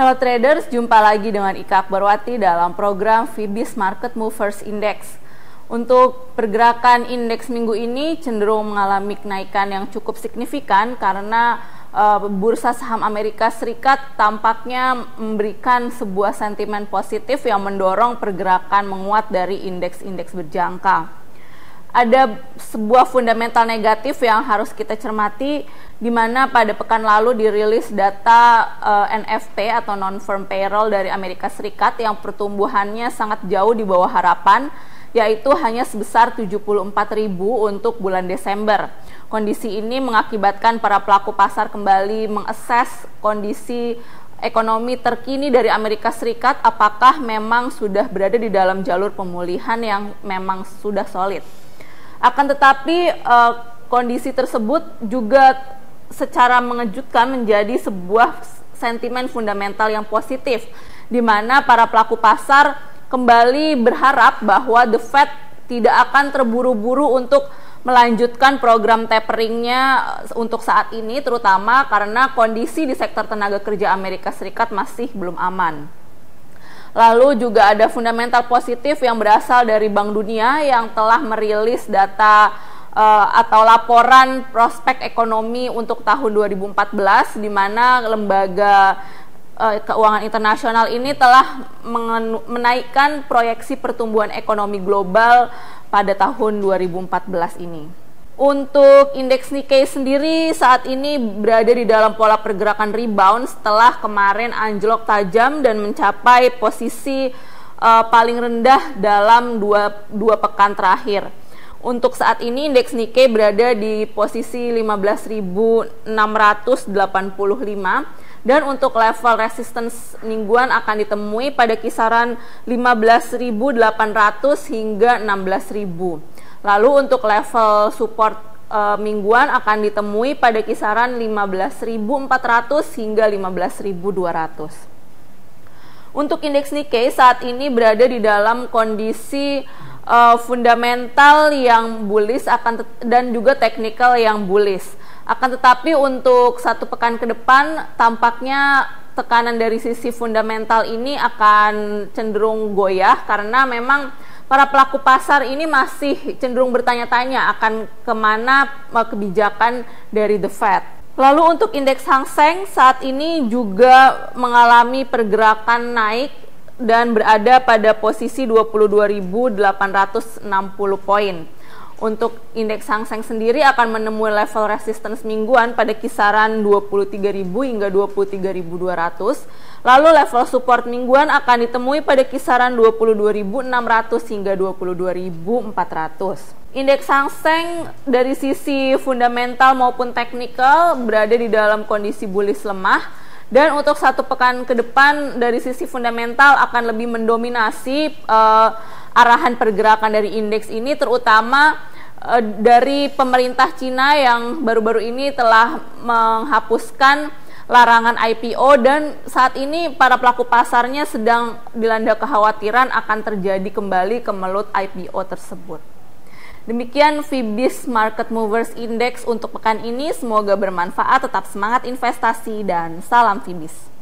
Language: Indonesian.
Halo traders, jumpa lagi dengan Ika Berwati dalam program Fibis Market Movers Index. Untuk pergerakan indeks minggu ini cenderung mengalami kenaikan yang cukup signifikan karena uh, bursa saham Amerika Serikat tampaknya memberikan sebuah sentimen positif yang mendorong pergerakan menguat dari indeks-indeks berjangka ada sebuah fundamental negatif yang harus kita cermati di mana pada pekan lalu dirilis data uh, eh, NFP atau non firm payroll dari Amerika Serikat yang pertumbuhannya sangat jauh di bawah harapan yaitu hanya sebesar 74.000 untuk bulan Desember. Kondisi ini mengakibatkan para pelaku pasar kembali mengakses kondisi ekonomi terkini dari Amerika Serikat apakah memang sudah berada di dalam jalur pemulihan yang memang sudah solid? Akan tetapi uh, kondisi tersebut juga secara mengejutkan menjadi sebuah sentimen fundamental yang positif di mana para pelaku pasar kembali berharap bahwa the Fed tidak akan terburu-buru untuk melanjutkan program taperingnya eh, untuk saat ini terutama karena kondisi di sektor tenaga kerja Amerika Serikat masih belum aman. Lalu juga ada fundamental positif yang berasal dari Bank Dunia yang telah merilis data eh, atau laporan prospek ekonomi untuk tahun 2014 di mana lembaga eh, keuangan internasional ini telah menaikkan proyeksi pertumbuhan ekonomi global pada tahun 2014 ini. Untuk indeks Nikkei sendiri saat ini berada di dalam pola pergerakan rebound setelah kemarin anjlok tajam dan mencapai posisi uh, paling rendah dalam dua, dua pekan terakhir. Untuk saat ini indeks Nikkei berada di posisi 15.685 dan untuk level resistance mingguan akan ditemui pada kisaran 15.800 hingga 16.000. Lalu untuk level support e, mingguan akan ditemui pada kisaran 15.400 hingga 15.200. Untuk indeks Nikkei saat ini berada di dalam kondisi uh, fundamental yang bullish akan dan juga teknikal yang bullish. Akan tetapi untuk satu pekan ke depan tampaknya tekanan dari sisi fundamental ini akan cenderung goyah karena memang para pelaku pasar ini masih cenderung bertanya-tanya akan kemana eh, kebijakan dari The Fed. Lalu untuk indeks Hang Seng saat ini juga mengalami pergerakan naik dan berada pada posisi 22.860 poin. Untuk indeks Hang Seng sendiri akan menemui level resistance mingguan pada kisaran 23.000 hingga 23.200. Lalu level support mingguan akan ditemui pada kisaran 22.600 hingga 22.400. Indeks Hang Seng dari sisi fundamental maupun teknikal berada di dalam kondisi bullish lemah dan untuk satu pekan ke depan dari sisi fundamental akan lebih mendominasi uh, arahan pergerakan dari indeks ini terutama Eh, dari pemerintah Cina yang baru-baru ini telah menghapuskan larangan IPO dan saat ini para pelaku pasarnya sedang dilanda kekhawatiran akan terjadi kembali kemelut IPO tersebut. Demikian Fibis Market Movers Index untuk pekan ini. Semoga bermanfaat, tetap semangat investasi, dan salam Fibis.